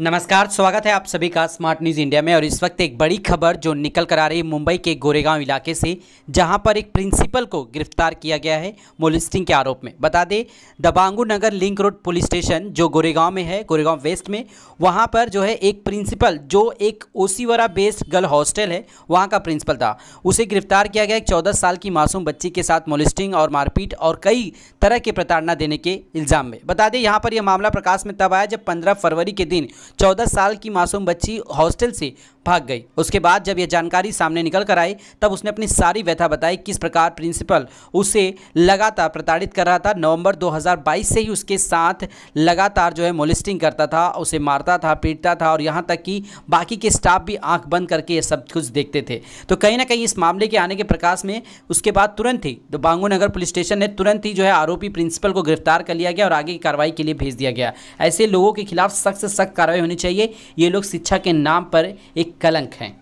नमस्कार स्वागत है आप सभी का स्मार्ट न्यूज़ इंडिया में और इस वक्त एक बड़ी खबर जो निकल कर आ रही है मुंबई के गोरेगांव इलाके से जहां पर एक प्रिंसिपल को गिरफ्तार किया गया है मोलिस्टिंग के आरोप में बता दें दबांगू नगर लिंक रोड पुलिस स्टेशन जो गोरेगांव में है गोरेगांव वेस्ट में वहां पर जो है एक प्रिंसिपल जो एक ओसीवरा बेस्ड गर्ल हॉस्टल है वहाँ का प्रिंसिपल था उसे गिरफ्तार किया गया एक चौदह साल की मासूम बच्ची के साथ मोलिस्टिंग और मारपीट और कई तरह के प्रताड़ना देने के इल्ज़ाम में बता दें यहाँ पर यह मामला प्रकाश में तब आया जब पंद्रह फरवरी के दिन चौदह साल की मासूम बच्ची हॉस्टल से भाग गई उसके बाद जब यह जानकारी सामने निकल कर आई तब उसने अपनी सारी व्यथा बताई किस प्रकार प्रिंसिपल उसे लगातार प्रताड़ित कर रहा था नवंबर 2022 से ही उसके साथ लगातार जो है मोलिस्टिंग करता था उसे मारता था पीटता था और यहाँ तक कि बाकी के स्टाफ भी आंख बंद करके ये सब कुछ देखते थे तो कहीं ना कहीं इस मामले के आने के प्रकाश में उसके बाद तुरंत ही तो बांगू नगर पुलिस स्टेशन ने तुरंत ही जो है आरोपी प्रिंसिपल को गिरफ्तार कर लिया गया और आगे की कार्रवाई के लिए भेज दिया गया ऐसे लोगों के खिलाफ सख्त से सख्त कार्रवाई होनी चाहिए ये लोग शिक्षा के नाम पर एक कलंक हैं